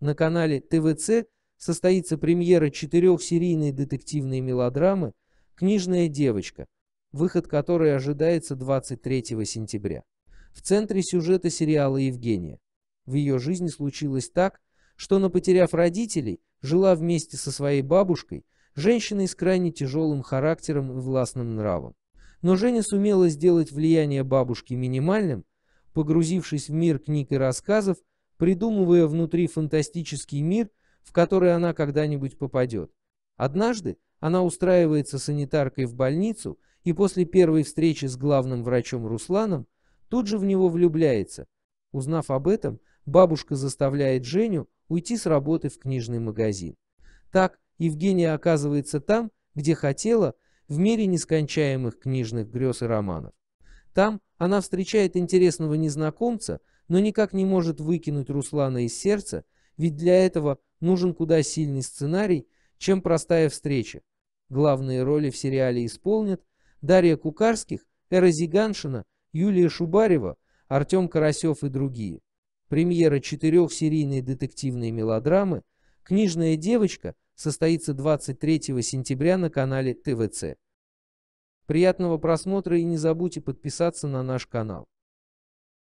На канале ТВЦ состоится премьера четырехсерийной детективной мелодрамы «Книжная девочка», выход которой ожидается 23 сентября. В центре сюжета сериала Евгения. В ее жизни случилось так, что она, потеряв родителей, жила вместе со своей бабушкой, женщиной с крайне тяжелым характером и властным нравом. Но Женя сумела сделать влияние бабушки минимальным, погрузившись в мир книг и рассказов, придумывая внутри фантастический мир, в который она когда-нибудь попадет. Однажды она устраивается санитаркой в больницу и после первой встречи с главным врачом Русланом тут же в него влюбляется. Узнав об этом, бабушка заставляет Женю уйти с работы в книжный магазин. Так Евгения оказывается там, где хотела, в мире нескончаемых книжных грез и романов. Там она встречает интересного незнакомца – но никак не может выкинуть Руслана из сердца, ведь для этого нужен куда сильный сценарий, чем простая встреча. Главные роли в сериале исполнят Дарья Кукарских, Эра Зиганшина, Юлия Шубарева, Артем Карасев и другие. Премьера четырехсерийной детективной мелодрамы «Книжная девочка» состоится 23 сентября на канале ТВЦ. Приятного просмотра и не забудьте подписаться на наш канал.